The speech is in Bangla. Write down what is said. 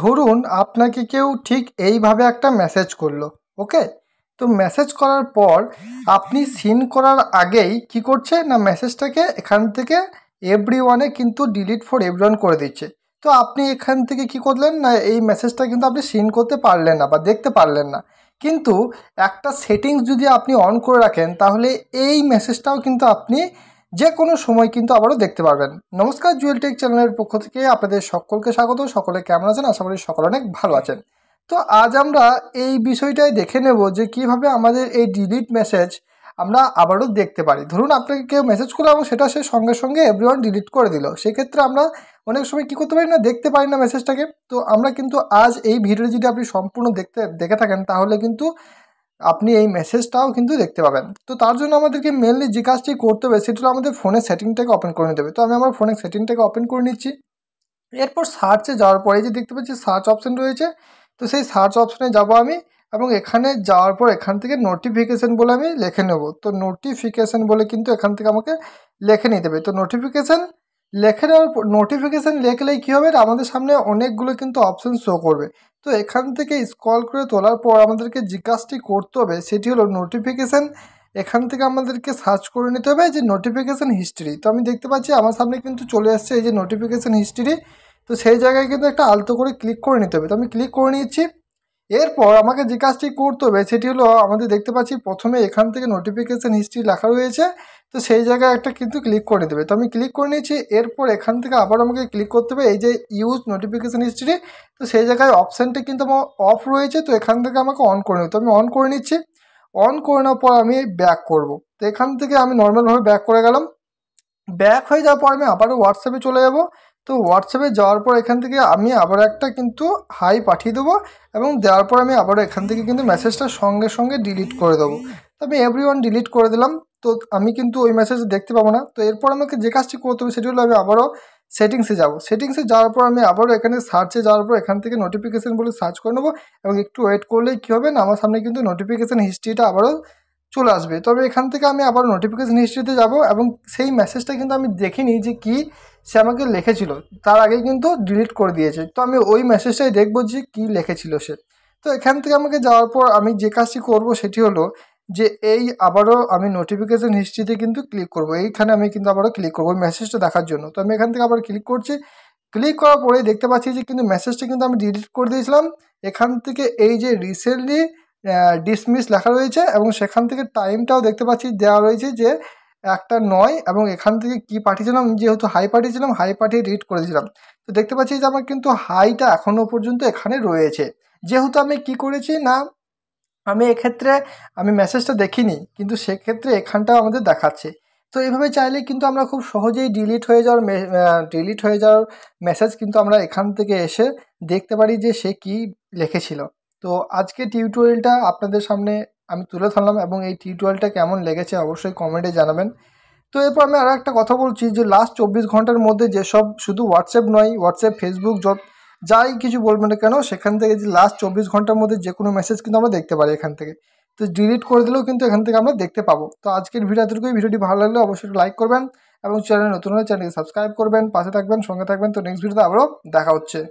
ধরুন আপনাকে কেউ ঠিক এইভাবে একটা মেসেজ করলো ওকে তো মেসেজ করার পর আপনি সিন করার আগেই কি করছে না মেসেজটাকে এখান থেকে এভরি ওয়ানে কিন্তু ডিলিট ফর এভরি করে দিচ্ছে তো আপনি এখান থেকে কি করলেন না এই মেসেজটা কিন্তু আপনি সিন করতে পারলেন না বা দেখতে পারলেন না কিন্তু একটা সেটিংস যদি আপনি অন করে রাখেন তাহলে এই মেসেজটাও কিন্তু আপনি যে কোনো সময় কিন্তু আবারও দেখতে পারবেন নমস্কার জুয়েল টেক চ্যানেলের পক্ষ থেকে আপনাদের সকলকে স্বাগত সকলে কেমন আছেন আশা করি সকলে অনেক ভালো আছেন তো আজ আমরা এই বিষয়টাই দেখে নেব যে কিভাবে আমাদের এই ডিলিট মেসেজ আমরা আবারও দেখতে পারি ধরুন আপনাকে কেউ মেসেজ করলো এবং সেটা সে সঙ্গে সঙ্গে এভরিওয়ান ডিলিট করে দিল সেক্ষেত্রে আমরা অনেক সময় কী করতে পারি না দেখতে পারি না মেসেজটাকে তো আমরা কিন্তু আজ এই ভিডিওটি যদি আপনি সম্পূর্ণ দেখতে দেখে থাকেন তাহলে কিন্তু আপনি এই মেসেজটাও কিন্তু দেখতে পাবেন তো তার জন্য আমাদেরকে মেনলি যে কাজটি করতে হবে সেটা হলো আমাদের ফোনের সেটিংটাকে ওপেন করে নিতে হবে তো আমি আমার ফোনের সেটিংটাকে ওপেন করে নিচ্ছি এরপর সার্চে যাওয়ার পরে যে দেখতে পাচ্ছি সার্চ অপশান রয়েছে তো সেই সার্চ অপশানে যাব আমি এবং এখানে যাওয়ার পর এখান থেকে নোটিফিকেশান বলে আমি লিখে নেব তো নোটিফিকেশান বলে কিন্তু এখান থেকে আমাকে লিখে নিতে হবে তো নোটিফিকেশান লেখে নেওয়ার নোটিফিকেশান লেখলেই কী হবে আমাদের সামনে অনেকগুলো কিন্তু অপশান শো করবে তো এখান থেকে স্কল করে তোলার পর আমাদেরকে কাজটি করতে হবে সেটি হলো নোটিফিকেশান এখান থেকে আমাদেরকে সার্চ করে নিতে হবে যে নোটিফিকেশান হিস্ট্রি তো আমি দেখতে পাচ্ছি আমার সামনে কিন্তু চলে আসছে এই যে নোটিফিকেশান হিস্ট্রি তো সেই জায়গায় কিন্তু একটা আলতো করে ক্লিক করে নিতে হবে তো আমি ক্লিক করে নিয়েছি এরপর আমাকে যে কাজটি করতে হবে সেটি হলো আমাদের দেখতে পাচ্ছি প্রথমে এখান থেকে নোটিফিকেশান হিস্ট্রি লেখা রয়েছে তো সেই জায়গায় একটা কিন্তু ক্লিক করে দেবে তো আমি ক্লিক করে নিয়েছি এরপর এখান থেকে আবার আমাকে ক্লিক করতে হবে এই যে ইউজ নোটিফিকেশান হিস্ট্রি তো সেই জায়গায় অপশানটি কিন্তু আমার অফ রয়েছে তো এখান থেকে আমাকে অন করে নিতে আমি অন করে নিচ্ছি অন করে নেওয়ার পর আমি ব্যাক করব তো এখান থেকে আমি নর্মালভাবে ব্যাক করে গেলাম ব্যাক হয়ে যাওয়ার পর আমি আবারও হোয়াটসঅ্যাপে চলে যাব তো হোয়াটসঅ্যাপে যাওয়ার পর এখান থেকে আমি আবার একটা কিন্তু হাই পাঠিয়ে দেবো এবং দেওয়ার পর আমি আবার এখান থেকে কিন্তু মেসেজটা সঙ্গে সঙ্গে ডিলিট করে দেবো তো আমি এভরি ওয়ান ডিলিট করে দিলাম তো আমি কিন্তু ওই মেসেজ দেখতে পাবো না তো এরপর আমাকে যে কাজটি করতে হবে সেটি হলো আমি আবারও সেটিংসে যাব সেটিংসে যাওয়ার পর আমি আবারও এখানে সার্চে যাওয়ার পর এখান থেকে নোটিফিকেশান বলে সার্চ করে নেবো এবং একটু ওয়েট করলেই কী হবে না আমার সামনে কিন্তু নোটিফিকেশান হিস্ট্রিটা আবারও চলে আসবে তবে এখান থেকে আমি আবার নোটিফিকেশান হিস্ট্রিতে যাব এবং সেই মেসেজটা কিন্তু আমি দেখিনি যে কি সে আমাকে লিখেছিল তার আগে কিন্তু ডিলিট করে দিয়েছে তো আমি ওই মেসেজটাই দেখব যে কি লিখেছিল সে তো এখান থেকে আমাকে যাওয়ার পর আমি যে কাজটি করব সেটি হলো যে এই আবারও আমি নোটিফিকেশান হিস্ট্রিতে কিন্তু ক্লিক করব এইখানে আমি কিন্তু আবারও ক্লিক করবো মেসেজটা দেখার জন্য তো আমি এখান থেকে আবার ক্লিক করছি ক্লিক করার পরেই দেখতে পাচ্ছি যে কিন্তু মেসেজটা কিন্তু আমি ডিলিট করে দিয়েছিলাম এখান থেকে এই যে রিসেন্টলি ডিসমিস লেখা রয়েছে এবং সেখান থেকে টাইমটাও দেখতে পাচ্ছি দেওয়া রয়েছে যে একটা নয় এবং এখান থেকে কি পাঠিয়েছিলাম যেহেতু হাই পাঠিয়েছিলাম হাই পাঠিয়ে রিড করেছিলাম তো দেখতে পাচ্ছি যে আমার কিন্তু হাইটা এখনও পর্যন্ত এখানে রয়েছে যেহেতু আমি কি করেছি না আমি এক্ষেত্রে আমি মেসেজটা দেখিনি কিন্তু সেক্ষেত্রে এখানটাও আমাদের দেখাচ্ছে তো এইভাবে চাইলে কিন্তু আমরা খুব সহজেই ডিলিট হয়ে যাওয়ার ডিলিট হয়ে যাওয়ার মেসেজ কিন্তু আমরা এখান থেকে এসে দেখতে পারি যে সে কি লিখেছিল তো আজকে টিউটোরিয়ালটা আপনাদের সামনে আমি তুলে ধরলাম এবং এই টিউটোরিয়ালটা কেমন লেগেছে অবশ্যই কমেন্টে জানাবেন তো এরপর আমি আরও একটা কথা বলছি যে লাস্ট চব্বিশ ঘন্টার মধ্যে যেসব শুধু হোয়াটসঅ্যাপ নয় হোয়াটসঅ্যাপ ফেসবুক যত যাই কিছু বলবেন না কেন সেখান থেকে যে লাস্ট চব্বিশ ঘন্টার মধ্যে যে কোনো মেসেজ কিন্তু আমরা দেখতে পারি এখান থেকে তো ডিলিট করে দিলেও কিন্তু এখান থেকে আমরা দেখতে পাবো তো আজকের ভিডিও এতটুকুই ভিডিওটি ভালো লাগলে অবশ্যই লাইক করবেন এবং চ্যানেল নতুন হলে চ্যানেলকে সাবস্ক্রাইব করবেন পাশে থাকবেন সঙ্গে থাকবেন তো নেক্সট ভিডিওতে আবারও দেখা হচ্ছে